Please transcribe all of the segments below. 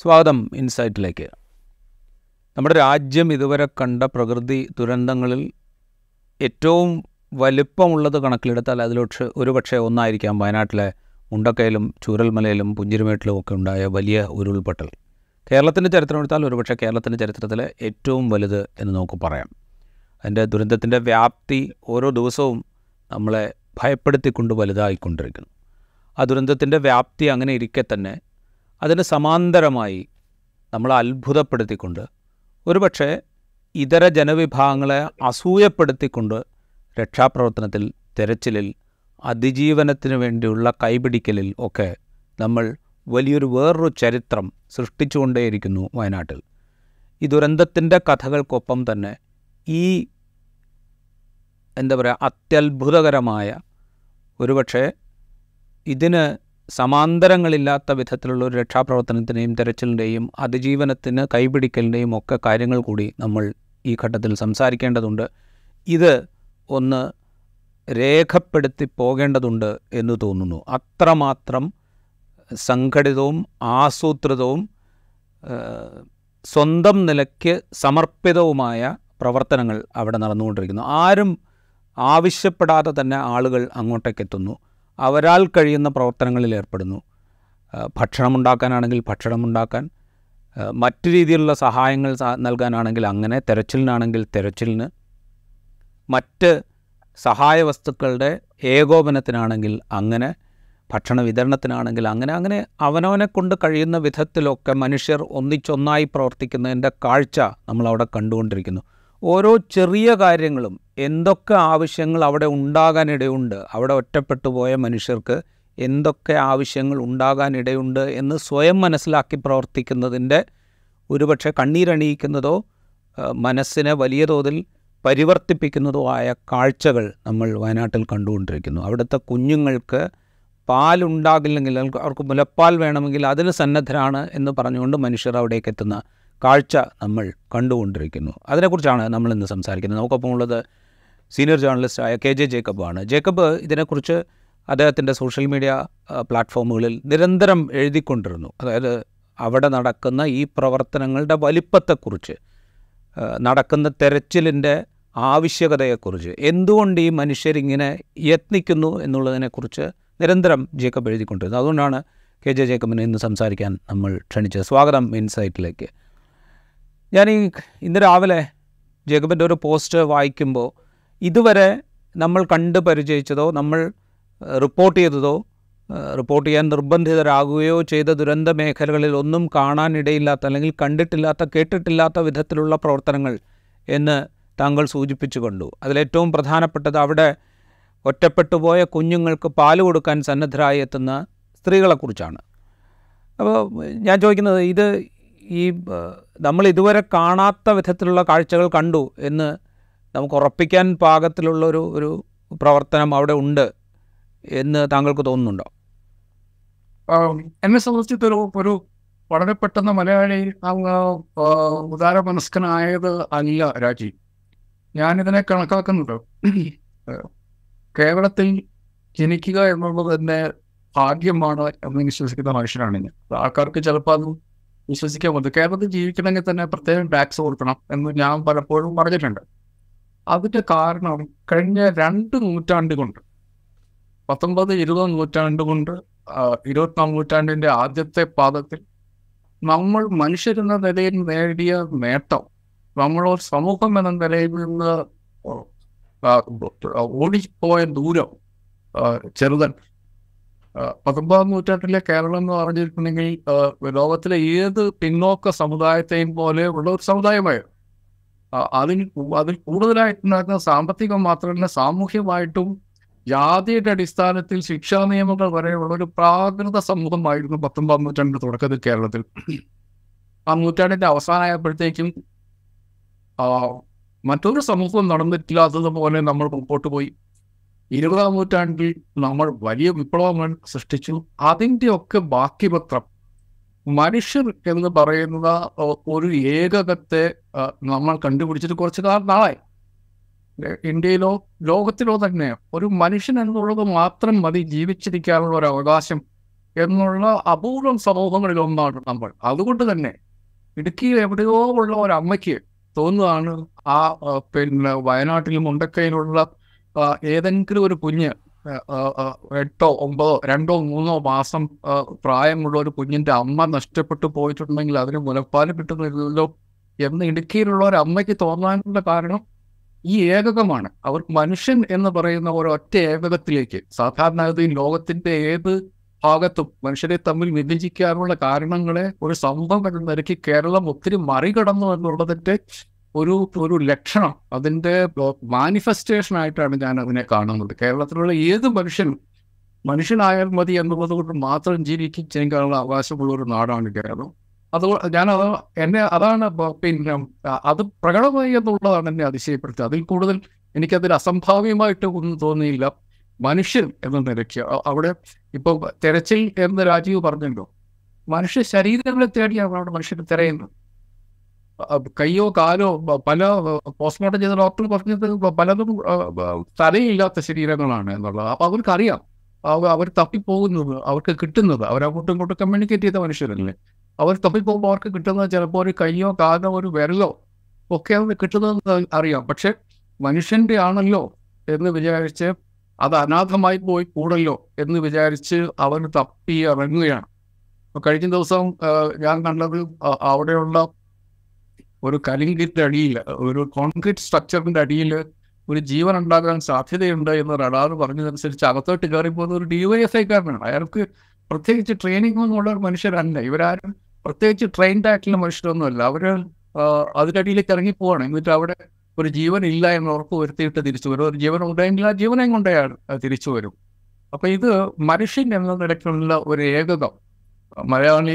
സ്വാഗതം ഇൻസൈറ്റിലേക്ക് നമ്മുടെ രാജ്യം ഇതുവരെ കണ്ട പ്രകൃതി ദുരന്തങ്ങളിൽ ഏറ്റവും വലിപ്പമുള്ളത് കണക്കിലെടുത്താൽ ഒരു പക്ഷേ ഒന്നായിരിക്കാം വയനാട്ടിലെ മുണ്ടക്കയിലും ചൂരൽമലയിലും പുഞ്ചിരിമേട്ടിലും ഒക്കെ ഉണ്ടായ വലിയ ഉരുൾപൊട്ടൽ കേരളത്തിൻ്റെ ചരിത്രമെടുത്താൽ ഒരുപക്ഷെ കേരളത്തിൻ്റെ ചരിത്രത്തിലെ ഏറ്റവും വലുത് എന്ന് നമുക്ക് പറയാം അതിൻ്റെ ദുരന്തത്തിൻ്റെ വ്യാപ്തി ഓരോ ദിവസവും നമ്മളെ ഭയപ്പെടുത്തിക്കൊണ്ട് വലുതായിക്കൊണ്ടിരിക്കുന്നു ആ ദുരന്തത്തിൻ്റെ വ്യാപ്തി അങ്ങനെ ഇരിക്കെ തന്നെ അതിന് സമാന്തരമായി നമ്മൾ അത്ഭുതപ്പെടുത്തിക്കൊണ്ട് ഒരുപക്ഷെ ഇതര ജനവിഭാഗങ്ങളെ അസൂയപ്പെടുത്തിക്കൊണ്ട് രക്ഷാപ്രവർത്തനത്തിൽ തെരച്ചിലിൽ അതിജീവനത്തിന് വേണ്ടിയുള്ള കൈപിടിക്കലിൽ ഒക്കെ നമ്മൾ വലിയൊരു വേറൊരു ചരിത്രം സൃഷ്ടിച്ചുകൊണ്ടേയിരിക്കുന്നു വയനാട്ടിൽ ഈ ദുരന്തത്തിൻ്റെ കഥകൾക്കൊപ്പം തന്നെ ഈ എന്താ പറയുക അത്യത്ഭുതകരമായ ഒരുപക്ഷെ ഇതിന് സമാന്തരങ്ങളില്ലാത്ത വിധത്തിലുള്ള ഒരു രക്ഷാപ്രവർത്തനത്തിൻ്റെയും തെരച്ചിലിൻ്റെയും അതിജീവനത്തിന് കൈപിടിക്കലിൻ്റെയും ഒക്കെ കാര്യങ്ങൾ കൂടി നമ്മൾ ഈ ഘട്ടത്തിൽ സംസാരിക്കേണ്ടതുണ്ട് ഇത് ഒന്ന് രേഖപ്പെടുത്തി പോകേണ്ടതുണ്ട് എന്ന് തോന്നുന്നു അത്രമാത്രം സംഘടിതവും ആസൂത്രിതവും സ്വന്തം നിലയ്ക്ക് സമർപ്പിതവുമായ പ്രവർത്തനങ്ങൾ അവിടെ നടന്നുകൊണ്ടിരിക്കുന്നു ആരും ആവശ്യപ്പെടാതെ തന്നെ ആളുകൾ അങ്ങോട്ടേക്ക് എത്തുന്നു അവരാൽ കഴിയുന്ന പ്രവർത്തനങ്ങളിൽ ഏർപ്പെടുന്നു ഭക്ഷണമുണ്ടാക്കാനാണെങ്കിൽ ഭക്ഷണമുണ്ടാക്കാൻ മറ്റു രീതിയിലുള്ള സഹായങ്ങൾ നൽകാനാണെങ്കിൽ അങ്ങനെ തെരച്ചിലിനാണെങ്കിൽ തെരച്ചിലിന് മറ്റ് സഹായ വസ്തുക്കളുടെ ഏകോപനത്തിനാണെങ്കിൽ അങ്ങനെ ഭക്ഷണ വിതരണത്തിനാണെങ്കിൽ അങ്ങനെ അങ്ങനെ അവനവനെ കൊണ്ട് കഴിയുന്ന വിധത്തിലൊക്കെ മനുഷ്യർ ഒന്നിച്ചൊന്നായി പ്രവർത്തിക്കുന്നതിൻ്റെ കാഴ്ച നമ്മളവിടെ കണ്ടുകൊണ്ടിരിക്കുന്നു ഓരോ ചെറിയ കാര്യങ്ങളും എന്തൊക്കെ ആവശ്യങ്ങൾ അവിടെ ഉണ്ടാകാനിടയുണ്ട് അവിടെ ഒറ്റപ്പെട്ടു പോയ മനുഷ്യർക്ക് എന്തൊക്കെ ആവശ്യങ്ങൾ ഉണ്ടാകാനിടയുണ്ട് എന്ന് സ്വയം മനസ്സിലാക്കി പ്രവർത്തിക്കുന്നതിൻ്റെ ഒരുപക്ഷെ കണ്ണീരണിയിക്കുന്നതോ മനസ്സിനെ വലിയ തോതിൽ പരിവർത്തിപ്പിക്കുന്നതോ ആയ കാഴ്ചകൾ നമ്മൾ വയനാട്ടിൽ കണ്ടുകൊണ്ടിരിക്കുന്നു അവിടുത്തെ കുഞ്ഞുങ്ങൾക്ക് പാലുണ്ടാകില്ലെങ്കിൽ അവർക്ക് മുലപ്പാൽ വേണമെങ്കിൽ അതിന് സന്നദ്ധരാണ് എന്ന് പറഞ്ഞുകൊണ്ട് മനുഷ്യർ അവിടേക്ക് എത്തുന്ന കാഴ്ച നമ്മൾ കണ്ടുകൊണ്ടിരിക്കുന്നു അതിനെക്കുറിച്ചാണ് നമ്മൾ ഇന്ന് സംസാരിക്കുന്നത് നമുക്കൊപ്പം ഉള്ളത് സീനിയർ ജേർണലിസ്റ്റായ കെ ജെ ജേക്കബാണ് ജേക്കബ് ഇതിനെക്കുറിച്ച് അദ്ദേഹത്തിൻ്റെ സോഷ്യൽ മീഡിയ പ്ലാറ്റ്ഫോമുകളിൽ നിരന്തരം എഴുതിക്കൊണ്ടിരുന്നു അതായത് അവിടെ നടക്കുന്ന ഈ പ്രവർത്തനങ്ങളുടെ വലിപ്പത്തെക്കുറിച്ച് നടക്കുന്ന തെരച്ചിലിൻ്റെ ആവശ്യകതയെക്കുറിച്ച് എന്തുകൊണ്ട് ഈ മനുഷ്യരിങ്ങനെ യത്നിക്കുന്നു എന്നുള്ളതിനെക്കുറിച്ച് നിരന്തരം ജേക്കബ് എഴുതിക്കൊണ്ടിരുന്നു അതുകൊണ്ടാണ് കെ ജെ ജേക്കബിനെ ഇന്ന് സംസാരിക്കാൻ നമ്മൾ ക്ഷണിച്ചത് സ്വാഗതം ഇൻസൈറ്റിലേക്ക് ഞാൻ ഈ ഇന്ന് രാവിലെ ജേക്കബിൻ്റെ ഒരു പോസ്റ്റ് വായിക്കുമ്പോൾ ഇതുവരെ നമ്മൾ കണ്ട് പരിചയിച്ചതോ നമ്മൾ റിപ്പോർട്ട് ചെയ്തതോ റിപ്പോർട്ട് ചെയ്യാൻ നിർബന്ധിതരാകുകയോ ചെയ്ത ദുരന്ത മേഖലകളിൽ ഒന്നും കാണാനിടയില്ലാത്ത അല്ലെങ്കിൽ കണ്ടിട്ടില്ലാത്ത കേട്ടിട്ടില്ലാത്ത വിധത്തിലുള്ള പ്രവർത്തനങ്ങൾ എന്ന് താങ്കൾ സൂചിപ്പിച്ചു കണ്ടു അതിലേറ്റവും പ്രധാനപ്പെട്ടത് അവിടെ ഒറ്റപ്പെട്ടുപോയ കുഞ്ഞുങ്ങൾക്ക് പാൽ കൊടുക്കാൻ സന്നദ്ധരായി എത്തുന്ന സ്ത്രീകളെക്കുറിച്ചാണ് അപ്പോൾ ഞാൻ ചോദിക്കുന്നത് ഇത് ഈ നമ്മൾ ഇതുവരെ കാണാത്ത വിധത്തിലുള്ള കാഴ്ചകൾ കണ്ടു എന്ന് നമുക്ക് ഉറപ്പിക്കാൻ പാകത്തിലുള്ള ഒരു ഒരു പ്രവർത്തനം അവിടെ ഉണ്ട് എന്ന് താങ്കൾക്ക് തോന്നുന്നുണ്ടോ എന്നെ സംബന്ധിച്ചിടത്തോളം ഒരു വളരെ പെട്ടെന്ന് മലയാളി ഉദാര മനസ്കനായത് അല്ല രാജി ഞാനിതിനെ കണക്കാക്കുന്നുണ്ട് കേരളത്തിൽ ജനിക്കുക എന്നുള്ളത് തന്നെ ഭാഗ്യമാണ് എന്ന് വിശ്വസിക്കുന്ന മനുഷ്യനാണ് ഞാൻ ആൾക്കാർക്ക് ചിലപ്പോൾ അത് വിശ്വസിക്കാൻ പോകുന്നത് കേരളത്തിൽ ജീവിക്കണമെങ്കിൽ തന്നെ പ്രത്യേകം ടാക്സ് കൊടുക്കണം എന്ന് ഞാൻ പലപ്പോഴും പറഞ്ഞിട്ടുണ്ട് അതിൻ്റെ കാരണം കഴിഞ്ഞ രണ്ട് നൂറ്റാണ്ട് കൊണ്ട് പത്തൊമ്പത് ഇരുപത് നൂറ്റാണ്ട് കൊണ്ട് ഇരുപത്തൊന്നാം നൂറ്റാണ്ടിൻ്റെ ആദ്യത്തെ പാദത്തിൽ നമ്മൾ മനുഷ്യരെന്ന നിലയിൽ നേടിയ നേട്ടം നമ്മൾ സമൂഹം എന്ന നിലയിൽ നിന്ന് ഓടിപ്പോയ ദൂരം ചെറുതൻ പത്തൊമ്പതാം നൂറ്റാണ്ടിലെ കേരളം എന്ന് പറഞ്ഞിരിക്കുന്നെങ്കിൽ ലോകത്തിലെ ഏത് പിന്നോക്ക സമുദായത്തെയും പോലെ ഉള്ള ഒരു സമുദായമായിരുന്നു അതിൽ അതിൽ കൂടുതലായിട്ടുണ്ടാക്കുന്ന സാമ്പത്തികം മാത്രമല്ല സാമൂഹ്യമായിട്ടും ജാതിയുടെ അടിസ്ഥാനത്തിൽ ശിക്ഷാ നിയമങ്ങൾ വരെയുള്ള ഒരു പ്രാകൃത സമൂഹമായിരുന്നു പത്തൊമ്പതാം നൂറ്റാണ്ടിന്റെ തുടക്കത്തിൽ കേരളത്തിൽ ആ നൂറ്റാണ്ടിന്റെ അവസാനമായപ്പോഴത്തേക്കും മറ്റൊരു സമൂഹം നടന്നിട്ടില്ലാത്തതുപോലെ നമ്മൾ മുമ്പോട്ട് പോയി ഇരുപതാം നൂറ്റാണ്ടിൽ നമ്മൾ വലിയ വിപ്ലവങ്ങൾ സൃഷ്ടിച്ചു അതിൻ്റെയൊക്കെ ബാക്കിപത്രം മനുഷ്യർ എന്ന് പറയുന്നത് ഒരു ഏകകത്തെ നമ്മൾ കണ്ടുപിടിച്ചിട്ട് കുറച്ച് നാളായി ഇന്ത്യയിലോ ലോകത്തിലോ തന്നെ ഒരു മനുഷ്യൻ എന്നുള്ളത് മാത്രം മതി ജീവിച്ചിരിക്കാനുള്ള ഒരു അവകാശം എന്നുള്ള അപൂർവം സമൂഹങ്ങളിൽ ഒന്നാണ് നമ്മൾ അതുകൊണ്ട് തന്നെ ഇടുക്കിയിൽ എവിടെയോ ഉള്ള ഒരു അമ്മയ്ക്ക് തോന്നുകയാണ് ആ പിന്നെ വയനാട്ടിലും മുണ്ടക്കയിലുള്ള ഏതെങ്കിലും ഒരു കുഞ്ഞ് എട്ടോ ഒമ്പതോ രണ്ടോ മൂന്നോ മാസം പ്രായമുള്ള ഒരു കുഞ്ഞിന്റെ അമ്മ നഷ്ടപ്പെട്ടു പോയിട്ടുണ്ടെങ്കിൽ അതിന് മുലപ്പാൽ കിട്ടുന്നില്ലല്ലോ എന്ന് ഇടുക്കിയിലുള്ള ഒരു അമ്മയ്ക്ക് തോന്നാനുള്ള കാരണം ഈ ഏകകമാണ് അവർ മനുഷ്യൻ എന്ന് പറയുന്ന ഒരൊറ്റ ഏകകത്തിലേക്ക് സാധാരണഗതിയിൽ ലോകത്തിന്റെ ഏത് ഭാഗത്തും മനുഷ്യരെ തമ്മിൽ വിഭജിക്കാനുള്ള കാരണങ്ങളെ ഒരു സംഭവം എന്ന കേരളം ഒത്തിരി മറികടന്നു എന്നുള്ളതിന്റെ ഒരു ഒരു ലക്ഷണം അതിൻ്റെ ആയിട്ടാണ് ഞാൻ അതിനെ കാണുന്നത് കേരളത്തിലുള്ള ഏത് മനുഷ്യനും മനുഷ്യനായാൽ മതി എന്നുള്ളത് കൊണ്ട് മാത്രം ജീവിക്കാനുള്ള അവകാശമുള്ള ഒരു നാടാണ് കേരളം അത് ഞാനത് എന്നെ അതാണ് പിന്നെ അത് പ്രകടമായി എന്നുള്ളതാണ് എന്നെ അതിശയപ്പെടുത്തിയത് അതിൽ കൂടുതൽ എനിക്കതിൽ അസംഭാവ്യമായിട്ട് ഒന്നും തോന്നിയില്ല മനുഷ്യൻ എന്ന നിലയ്ക്ക് അവിടെ ഇപ്പോൾ തെരച്ചിൽ എന്ന് രാജീവ് പറഞ്ഞല്ലോ മനുഷ്യ ശരീരങ്ങളെ തേടിയാണ് അവിടെ മനുഷ്യർ തിരയുന്നത് കയ്യോ കാലോ പല പോസ്റ്റ്മോർട്ടം ചെയ്ത ഡോക്ടർ പറഞ്ഞത് പലതും തലയില്ലാത്ത ശരീരങ്ങളാണ് എന്നുള്ളത് അപ്പൊ അവർക്കറിയാം അവർ തപ്പിപ്പോകുന്നത് അവർക്ക് കിട്ടുന്നത് അവരങ്ങോട്ടും ഇങ്ങോട്ടും കമ്മ്യൂണിക്കേറ്റ് ചെയ്ത മനുഷ്യരല്ലേ അവർ തപ്പിപ്പോകുമ്പോൾ അവർക്ക് കിട്ടുന്നത് ചിലപ്പോൾ ഒരു കയ്യോ കാലോ ഒരു വിരലോ ഒക്കെ അവർ കിട്ടുന്നത് അറിയാം പക്ഷെ മനുഷ്യന്റെ ആണല്ലോ എന്ന് വിചാരിച്ച് അത് അനാഥമായി പോയി കൂടല്ലോ എന്ന് വിചാരിച്ച് അവർ തപ്പി ഇറങ്ങുകയാണ് കഴിഞ്ഞ ദിവസം ഞാൻ കണ്ടത് അവിടെയുള്ള ഒരു കലിങ്കിന്റെ അടിയിൽ ഒരു കോൺക്രീറ്റ് സ്ട്രക്ചറിന്റെ അടിയിൽ ഒരു ജീവൻ ഉണ്ടാകാൻ സാധ്യതയുണ്ട് എന്ന് റഡാർ പറഞ്ഞതനുസരിച്ച് അകത്തോട്ട് പോകുന്ന ഒരു കാരനാണ് അയാൾക്ക് പ്രത്യേകിച്ച് ട്രെയിനിങ് ഒരു മനുഷ്യരല്ല ഇവരാരും പ്രത്യേകിച്ച് ട്രെയിൻഡ് ആയിട്ടുള്ള മനുഷ്യരൊന്നുമല്ല അവര് അതിന്റെ അടിയിലേക്ക് ഇറങ്ങിപ്പോവാണ് എന്നിട്ട് അവിടെ ഒരു ജീവൻ ഇല്ല എന്ന് ഉറപ്പ് വരുത്തിയിട്ട് തിരിച്ചു വരും ഒരു ജീവൻ ഉണ്ടെങ്കിൽ ആ ജീവനെ കൊണ്ടയാൾ തിരിച്ചു വരും അപ്പൊ ഇത് മനുഷ്യൻ എന്ന നിലയ്ക്കുള്ള ഒരു ഏകതം മലയാളി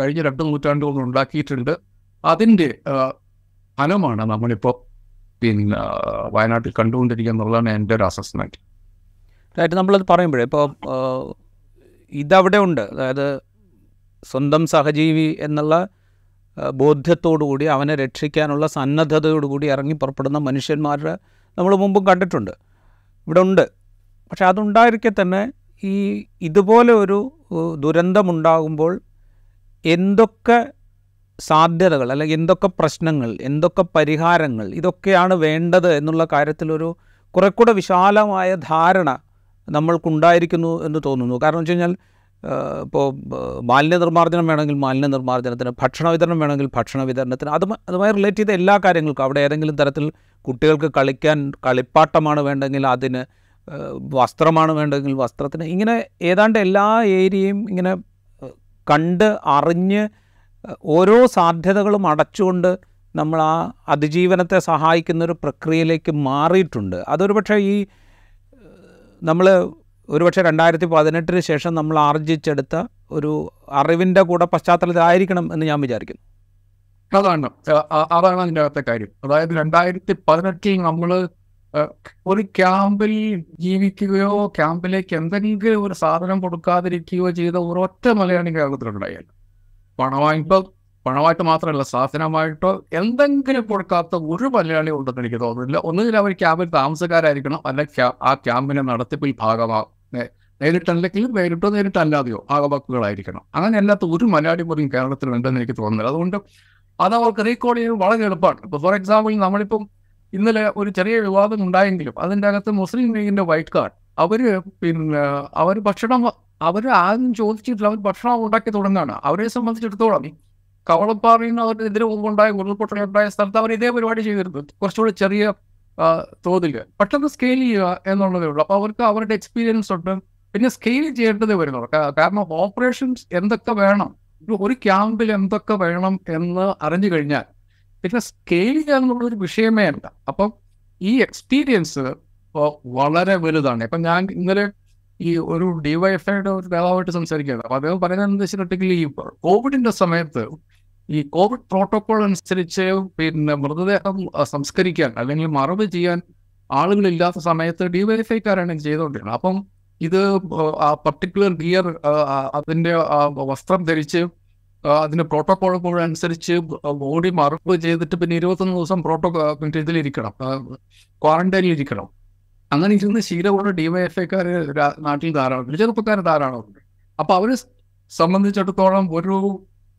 കഴിഞ്ഞ രണ്ട് നൂറ്റാണ്ടുകൊണ്ട് ഉണ്ടാക്കിയിട്ടുണ്ട് അതിൻ്റെ ഫലമാണ് നമ്മളിപ്പോൾ പിന്നെ വയനാട്ടിൽ കണ്ടുകൊണ്ടിരിക്കുക എന്നുള്ളതാണ് എൻ്റെ ഒരു അസസ്മെൻറ്റ് അതായത് നമ്മളത് പറയുമ്പോഴേ ഇപ്പോൾ ഇതവിടെ ഉണ്ട് അതായത് സ്വന്തം സഹജീവി എന്നുള്ള ബോധ്യത്തോടുകൂടി അവനെ രക്ഷിക്കാനുള്ള സന്നദ്ധതയോടുകൂടി ഇറങ്ങി പുറപ്പെടുന്ന മനുഷ്യന്മാരുടെ നമ്മൾ മുമ്പും കണ്ടിട്ടുണ്ട് ഇവിടെ ഉണ്ട് പക്ഷെ അതുണ്ടായിരിക്കെ തന്നെ ഈ ഇതുപോലെ ഒരു ദുരന്തമുണ്ടാകുമ്പോൾ എന്തൊക്കെ സാധ്യതകൾ അല്ലെങ്കിൽ എന്തൊക്കെ പ്രശ്നങ്ങൾ എന്തൊക്കെ പരിഹാരങ്ങൾ ഇതൊക്കെയാണ് വേണ്ടത് എന്നുള്ള കാര്യത്തിലൊരു കുറെ കൂടെ വിശാലമായ ധാരണ നമ്മൾക്കുണ്ടായിരിക്കുന്നു എന്ന് തോന്നുന്നു കാരണം വെച്ച് കഴിഞ്ഞാൽ ഇപ്പോൾ മാലിന്യ നിർമ്മാർജ്ജനം വേണമെങ്കിൽ മാലിന്യ നിർമ്മാർജ്ജനത്തിന് ഭക്ഷണ വിതരണം വേണമെങ്കിൽ ഭക്ഷണ വിതരണത്തിന് അത് അതുമായി റിലേറ്റ് ചെയ്ത എല്ലാ കാര്യങ്ങൾക്കും അവിടെ ഏതെങ്കിലും തരത്തിൽ കുട്ടികൾക്ക് കളിക്കാൻ കളിപ്പാട്ടമാണ് വേണ്ടെങ്കിൽ അതിന് വസ്ത്രമാണ് വേണ്ടെങ്കിൽ വസ്ത്രത്തിന് ഇങ്ങനെ ഏതാണ്ട് എല്ലാ ഏരിയയും ഇങ്ങനെ കണ്ട് അറിഞ്ഞ് ഓരോ സാധ്യതകളും അടച്ചുകൊണ്ട് നമ്മൾ ആ അതിജീവനത്തെ സഹായിക്കുന്നൊരു പ്രക്രിയയിലേക്ക് മാറിയിട്ടുണ്ട് അതൊരു പക്ഷേ ഈ നമ്മൾ ഒരുപക്ഷെ രണ്ടായിരത്തി പതിനെട്ടിന് ശേഷം നമ്മൾ ആർജിച്ചെടുത്ത ഒരു അറിവിൻ്റെ കൂടെ പശ്ചാത്തലത്തിലായിരിക്കണം എന്ന് ഞാൻ വിചാരിക്കുന്നു അതാണ് അതാണ് അതിൻ്റെ അകത്തെ കാര്യം അതായത് രണ്ടായിരത്തി പതിനെട്ടിൽ നമ്മൾ ഒരു ക്യാമ്പിൽ ജീവിക്കുകയോ ക്യാമ്പിലേക്ക് എന്തെങ്കിലും ഒരു സാധനം കൊടുക്കാതിരിക്കുകയോ ചെയ്ത ഒരൊറ്റ മലയാളി കേരളത്തിലുണ്ടായാലും പണമായിട്ടോ പണമായിട്ട് മാത്രമല്ല സാധനമായിട്ടോ എന്തെങ്കിലും കൊടുക്കാത്ത ഒരു മലയാളി ഉണ്ടെന്ന് എനിക്ക് തോന്നുന്നില്ല ഒന്നുകിൽ അവർ ക്യാമ്പിൽ താമസക്കാരായിരിക്കണം അല്ല ആ ക്യാമ്പിനെ നടത്തിപ്പിൽ ഭാഗമാകും നേരിട്ടല്ലെങ്കിൽ നേരിട്ടോ നേരിട്ടല്ലാതെയോ ഭാഗവാക്കുകളായിരിക്കണം അങ്ങനെ അല്ലാത്ത ഒരു മലയാളി പോലും കേരളത്തിലുണ്ടെന്ന് എനിക്ക് തോന്നുന്നില്ല അതുകൊണ്ട് അത് അവർക്ക് റീകോൾ ചെയ്യാൻ വളരെ എളുപ്പമാണ് ഇപ്പോൾ ഫോർ എക്സാമ്പിൾ നമ്മളിപ്പം ഇന്നലെ ഒരു ചെറിയ വിവാദം ഉണ്ടായെങ്കിലും അതിൻ്റെ അകത്ത് മുസ്ലിം ലീഗിൻ്റെ വൈറ്റ് കാർഡ് അവർ പിന്നെ അവർ ഭക്ഷണം അവർ ആദ്യം ചോദിച്ചിട്ടില്ല അവർ ഭക്ഷണം ഉണ്ടാക്കി തുടങ്ങുകയാണ് അവരെ സംബന്ധിച്ചിടത്തോളം ഈ കവളപ്പാറയിൽ അവരെതിരെ മുമ്പുണ്ടായ ഉരുൾപൊട്ടലുണ്ടായ സ്ഥലത്ത് അവർ ഇതേ പരിപാടി ചെയ്തിരുന്നു കുറച്ചുകൂടി ചെറിയ തോതിൽ പെട്ടെന്ന് സ്കെയിൽ ചെയ്യുക എന്നുള്ളതേ ഉള്ളൂ അപ്പോൾ അവർക്ക് അവരുടെ എക്സ്പീരിയൻസ് ഉണ്ട് പിന്നെ സ്കെയിൽ ചെയ്യേണ്ടത് വരുന്നു കാരണം ഓപ്പറേഷൻസ് എന്തൊക്കെ വേണം ഒരു ക്യാമ്പിൽ എന്തൊക്കെ വേണം എന്ന് അറിഞ്ഞു കഴിഞ്ഞാൽ പിന്നെ സ്കെയിൽ ചെയ്യുക എന്നുള്ളൊരു വിഷയമേ അല്ല അപ്പം ഈ എക്സ്പീരിയൻസ് വളരെ വലുതാണ് ഇപ്പം ഞാൻ ഇന്നലെ ഈ ഒരു ഡിവൈഫൈയുടെ ഒരു നേതാവായിട്ട് സംസാരിക്കുന്നത് അപ്പൊ അദ്ദേഹം പറയുന്നത് എന്താ വെച്ചിട്ടുണ്ടെങ്കിൽ ഈ കോവിഡിന്റെ സമയത്ത് ഈ കോവിഡ് പ്രോട്ടോകോൾ അനുസരിച്ച് പിന്നെ മൃതദേഹം സംസ്കരിക്കാൻ അല്ലെങ്കിൽ മറവ് ചെയ്യാൻ ആളുകളില്ലാത്ത സമയത്ത് ഡിവൈഫൈക്കാരാണ് ചെയ്തുകൊണ്ടിരുന്നത് അപ്പം ഇത് ആ പർട്ടിക്കുലർ ഗിയർ അതിന്റെ വസ്ത്രം ധരിച്ച് അതിന്റെ പ്രോട്ടോകോൾ അനുസരിച്ച് ഓടി മറവ് ചെയ്തിട്ട് പിന്നെ ഇരുപത്തൊന്ന് ദിവസം പ്രോട്ടോകോൾ ഇതിലിരിക്കണം ക്വാറന്റൈനിൽ ഇരിക്കണം അങ്ങനെ ഇരുന്ന് ശീലമുള്ള ഡി വൈ എഫ് ഐക്കാർ നാട്ടിൽ ധാരാളം ചെറുപ്പക്കാർ ധാരാളം ഉണ്ട് അപ്പം അവരെ സംബന്ധിച്ചിടത്തോളം ഒരു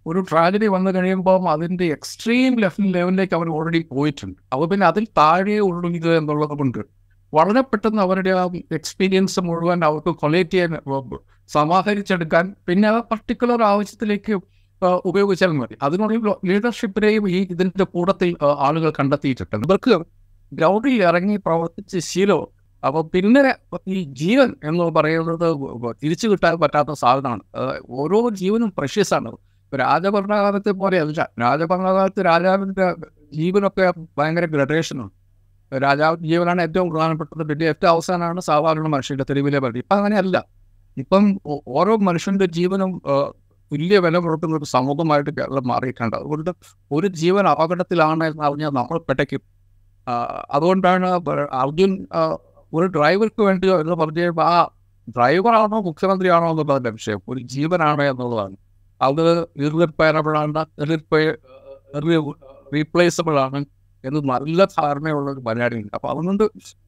ഒരു ട്രാജഡി വന്നു കഴിയുമ്പോൾ അതിൻ്റെ എക്സ്ട്രീം ലെഫ്റ്റ് ലെവലിലേക്ക് അവർ ഓൾറെഡി പോയിട്ടുണ്ട് അപ്പോൾ പിന്നെ അതിൽ താഴെ ഉള്ളൊരുത് എന്നുള്ളത് കൊണ്ട് വളരെ പെട്ടെന്ന് അവരുടെ ആ എക്സ്പീരിയൻസ് മുഴുവൻ അവർക്ക് കൊളേറ്റ് ചെയ്യാൻ സമാഹരിച്ചെടുക്കാൻ പിന്നെ ആ പർട്ടിക്കുലർ ആവശ്യത്തിലേക്ക് ഉപയോഗിച്ചാൽ മതി അതിനുള്ള ലീഡർഷിപ്പിനെയും ഈ ഇതിൻ്റെ കൂടത്തിൽ ആളുകൾ കണ്ടെത്തിയിട്ടുണ്ട് ഇവർക്ക് ഗ്രൗണ്ടിൽ ഇറങ്ങി പ്രവർത്തിച്ച് ശീലം അപ്പോൾ പിന്നെ ഈ ജീവൻ എന്ന് പറയുന്നത് തിരിച്ചു കിട്ടാൻ പറ്റാത്ത സാധനമാണ് ഓരോ ജീവനും പ്രഷ്യസാണ് രാജഭരണകാലത്തെ അല്ല രാജഭരണകാലത്ത് രാജാവിൻ്റെ ജീവനൊക്കെ ഭയങ്കര ഗ്രഡേഷനാണ് രാജാവ് ജീവനാണ് ഏറ്റവും പ്രധാനപ്പെട്ടത് പിന്നെ ഏറ്റവും അവസാനമാണ് സാധാരണ മനുഷ്യൻ്റെ തെരുവിലെ പരിധി ഇപ്പം അങ്ങനെയല്ല ഇപ്പം ഓരോ മനുഷ്യൻ്റെ ജീവനും തുല്യ വില കൊടുക്കുന്ന ഒരു സമൂഹമായിട്ട് കേരളം മാറിയിട്ടുണ്ട് അതുകൊണ്ട് ഒരു ജീവൻ അപകടത്തിലാണ് എന്ന് അറിഞ്ഞാൽ നമ്മൾ പെട്ടയ്ക്കും അതുകൊണ്ടാണ് അർജുൻ ഒരു ഡ്രൈവർക്ക് വേണ്ടി എന്ന് പറഞ്ഞു കഴിയുമ്പോൾ ആ ഡ്രൈവറാണോ മുഖ്യമന്ത്രിയാണോ എന്നുള്ളതല്ല വിഷയം ഒരു ജീവനാണോ എന്നുള്ളതാണ് അത് ഇറിപ്പയറബിളാണ് റീപ്ലേസബിൾ ആണ് എന്ന് നല്ല ധാരണയുള്ള ഒരു മലയാളിയുണ്ട് അപ്പോൾ അതുകൊണ്ട്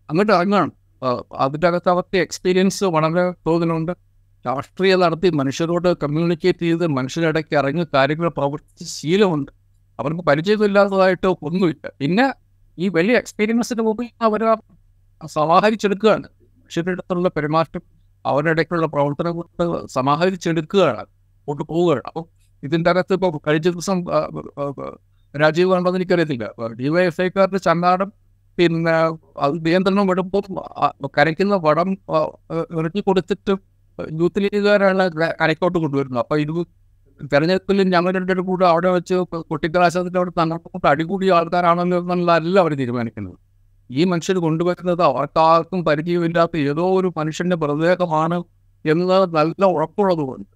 അങ്ങോട്ട് ഇറങ്ങാണ് അതിൻ്റെ അകത്ത് അവർക്ക് എക്സ്പീരിയൻസ് വളരെ തോന്നുന്നുണ്ട് രാഷ്ട്രീയം നടത്തി മനുഷ്യരോട് കമ്മ്യൂണിക്കേറ്റ് ചെയ്ത് മനുഷ്യരിടയ്ക്ക് ഇറങ്ങി കാര്യങ്ങൾ പ്രവർത്തിച്ച് ശീലമുണ്ട് അവർക്ക് പരിചയമില്ലാത്തതായിട്ട് ഒന്നുമില്ല പിന്നെ ഈ വലിയ എക്സ്പീരിയൻസിന് മുമ്പിൽ അവർ സമാഹരിച്ചെടുക്കുകയാണ് മനുഷ്യരുടെ പെരുമാറ്റം അവരുടെ ഇടയ്ക്കുള്ള പ്രവർത്തനം കൊണ്ട് സമാഹരിച്ചെടുക്കുകയാണ് കൊണ്ടുപോവുകയാണ് അപ്പം ഇതിൻ്റെ അകത്ത് ഇപ്പോൾ കഴിഞ്ഞ ദിവസം രാജീവ് കണ്ടെന്ന് എനിക്കറിയത്തില്ല ഡിവൈഎഫ്ഐക്കാരുടെ ചങ്ങാടം പിന്നെ അത് നിയന്ത്രണം വിടുമ്പോൾ കരയ്ക്കുന്ന വടം ഇറക്കി കൊടുത്തിട്ട് യൂത്ത് ലീഗുകാരാണ് കരയ്ക്കോട്ട് കൊണ്ടുവരുന്നത് അപ്പോൾ ഇത് തെരഞ്ഞെടുപ്പിൽ ഞങ്ങൾ രണ്ടുപേരും കൂടെ അവിടെ വെച്ച് കൊട്ടിക്കലാശത്തിൻ്റെ അവിടെ തന്നെ അടികൂടിയ ആൾക്കാരാണെന്നുള്ളതല്ല അവർ തീരുമാനിക്കുന്നത് ഈ മനുഷ്യർ കൊണ്ടുവരുന്നത് അവർക്കാർക്കും പരിചയമില്ലാത്ത ഏതോ ഒരു മനുഷ്യന്റെ പ്രത്യേകമാണ് എന്ന് നല്ല ഉറപ്പുള്ളതുകൊണ്ട്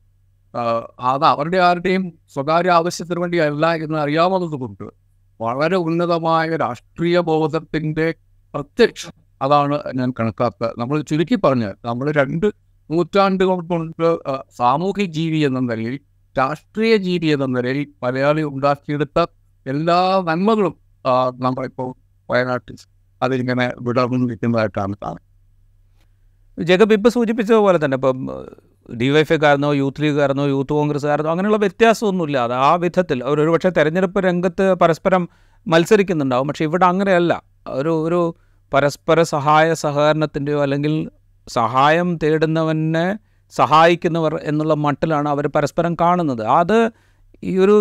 അത് അവരുടെ ആരുടെയും സ്വകാര്യ ആവശ്യത്തിന് അല്ല എന്ന് കൊണ്ട് വളരെ ഉന്നതമായ രാഷ്ട്രീയ ബോധത്തിന്റെ പ്രത്യക്ഷം അതാണ് ഞാൻ കണക്കാക്കുക നമ്മൾ ചുരുക്കി പറഞ്ഞാൽ നമ്മൾ രണ്ട് നൂറ്റാണ്ടുകൾ കൊണ്ട് സാമൂഹ്യ ജീവി എന്ന നിലയിൽ രാഷ്ട്രീയ ജീവി എന്ന നിലയിൽ മലയാളി ഉണ്ടാക്കിയെടുത്ത എല്ലാ നന്മകളും നമ്മളിപ്പോൾ വയനാട്ടിൽ അതിങ്ങനെ വിടർന്നു നിൽക്കുന്നതായിട്ടാണ് കാണുന്നത് ജഗബ് ഇപ്പോൾ സൂചിപ്പിച്ചതുപോലെ തന്നെ ഇപ്പം കാരണോ യൂത്ത് ലീഗുകാരനോ യൂത്ത് കോൺഗ്രസ്സുകാരനോ അങ്ങനെയുള്ള വ്യത്യാസമൊന്നുമില്ല അത് ആ വിധത്തിൽ അവർ ഒരുപക്ഷെ തെരഞ്ഞെടുപ്പ് രംഗത്ത് പരസ്പരം മത്സരിക്കുന്നുണ്ടാവും പക്ഷേ ഇവിടെ അങ്ങനെയല്ല ഒരു ഒരു പരസ്പര സഹായ സഹകരണത്തിൻ്റെയോ അല്ലെങ്കിൽ സഹായം തേടുന്നവനെ സഹായിക്കുന്നവർ എന്നുള്ള മട്ടിലാണ് അവർ പരസ്പരം കാണുന്നത് അത് ഈ ഒരു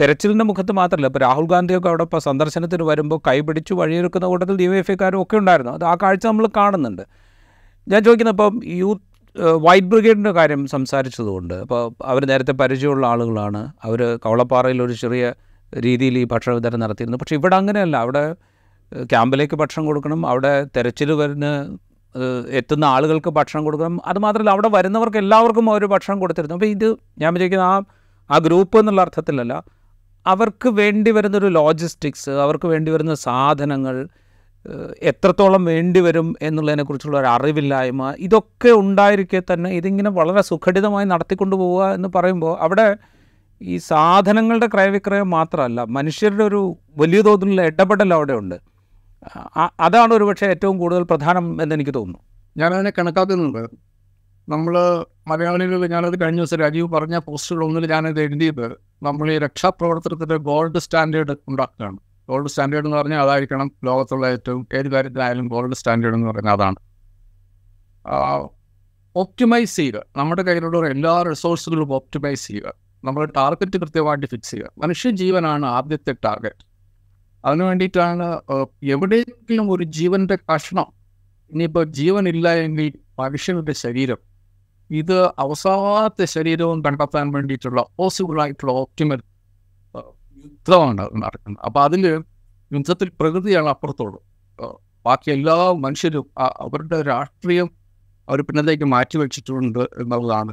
തെരച്ചിലിൻ്റെ മുഖത്ത് മാത്രമല്ല ഇപ്പോൾ രാഹുൽ ഗാന്ധിയൊക്കെ അവിടെ ഇപ്പോൾ സന്ദർശനത്തിന് വരുമ്പോൾ കൈപിടിച്ച് വഴിയൊരുക്കുന്ന കൂട്ടത്തിൽ ഡി വൈ എഫ് ഐക്കാരും ഒക്കെ ഉണ്ടായിരുന്നു അത് ആ കാഴ്ച നമ്മൾ കാണുന്നുണ്ട് ഞാൻ ചോദിക്കുന്നത് ഇപ്പം യൂത്ത് വൈറ്റ് ബ്രിഗേഡിൻ്റെ കാര്യം സംസാരിച്ചതുകൊണ്ട് അപ്പോൾ അവർ നേരത്തെ പരിചയമുള്ള ആളുകളാണ് അവർ കവളപ്പാറയിൽ ഒരു ചെറിയ രീതിയിൽ ഈ ഭക്ഷണ വിതരണം നടത്തിയിരുന്നു പക്ഷേ ഇവിടെ അങ്ങനെയല്ല അവിടെ ക്യാമ്പിലേക്ക് ഭക്ഷണം കൊടുക്കണം അവിടെ തെരച്ചിൽ വരുന്ന എത്തുന്ന ആളുകൾക്ക് ഭക്ഷണം കൊടുക്കണം അതുമാത്രമല്ല അവിടെ വരുന്നവർക്ക് എല്ലാവർക്കും അവർ ഭക്ഷണം കൊടുത്തിരുന്നു അപ്പോൾ ഇത് ഞാൻ വിചാരിക്കുന്ന ആ ആ ഗ്രൂപ്പ് എന്നുള്ള അർത്ഥത്തിലല്ല അവർക്ക് വേണ്ടി വരുന്നൊരു ലോജിസ്റ്റിക്സ് അവർക്ക് വേണ്ടി വരുന്ന സാധനങ്ങൾ എത്രത്തോളം വേണ്ടി വരും എന്നുള്ളതിനെക്കുറിച്ചുള്ള ഒരു അറിവില്ലായ്മ ഇതൊക്കെ ഉണ്ടായിരിക്കെ തന്നെ ഇതിങ്ങനെ വളരെ സുഖടിതമായി നടത്തിക്കൊണ്ടു പോവുക എന്ന് പറയുമ്പോൾ അവിടെ ഈ സാധനങ്ങളുടെ ക്രയവിക്രയം മാത്രമല്ല മനുഷ്യരുടെ ഒരു വലിയ തോതിലുള്ള ഇടപെടൽ അവിടെ ഉണ്ട് അതാണ് ഒരുപക്ഷെ ഏറ്റവും കൂടുതൽ പ്രധാനം എന്നെനിക്ക് തോന്നുന്നു ഞാനതിനെ കണക്കാക്കുന്നുണ്ട് നമ്മൾ മലയാളികൾ ഞാനത് കഴിഞ്ഞ ദിവസം രാജീവ് പറഞ്ഞ ഒന്നിൽ ഞാനത് എഴുതിയത് നമ്മൾ ഈ രക്ഷാപ്രവർത്തനത്തിൻ്റെ ഗോൾഡ് സ്റ്റാൻഡേർഡ് ഉണ്ടാക്കുകയാണ് ഗോൾഡ് സ്റ്റാൻഡേർഡ് എന്ന് പറഞ്ഞാൽ അതായിരിക്കണം ലോകത്തുള്ള ഏറ്റവും ഏത് കാര്യത്തിലായാലും ഗോൾഡ് സ്റ്റാൻഡേർഡ് എന്ന് പറയുന്നത് അതാണ് ഒപ്റ്റിമൈസ് ചെയ്യുക നമ്മുടെ കയ്യിലുള്ള എല്ലാ റിസോഴ്സുകളും ഒപ്റ്റിമൈസ് ചെയ്യുക നമ്മൾ ടാർഗറ്റ് കൃത്യമായിട്ട് ഫിക്സ് ചെയ്യുക മനുഷ്യ ജീവനാണ് ആദ്യത്തെ ടാർഗറ്റ് അതിനു വേണ്ടിയിട്ടാണ് എവിടെയെങ്കിലും ഒരു ജീവൻ്റെ കഷ്ണം ഇനിയിപ്പോൾ ജീവനില്ല എങ്കിൽ മനുഷ്യരുടെ ശരീരം ഇത് അവസാനത്തെ ശരീരവും കണ്ടെത്താൻ വേണ്ടിയിട്ടുള്ള പോസിബിൾ ആയിട്ടുള്ള ഓപ്റ്റിമൽ യുദ്ധമാണ് നടക്കുന്നത് അപ്പം അതിൽ യുദ്ധത്തിൽ പ്രകൃതിയാണ് അപ്പുറത്തോട് ബാക്കി എല്ലാ മനുഷ്യരും അവരുടെ രാഷ്ട്രീയം അവർ പിന്നത്തേക്ക് മാറ്റി വെച്ചിട്ടുണ്ട് എന്നുള്ളതാണ്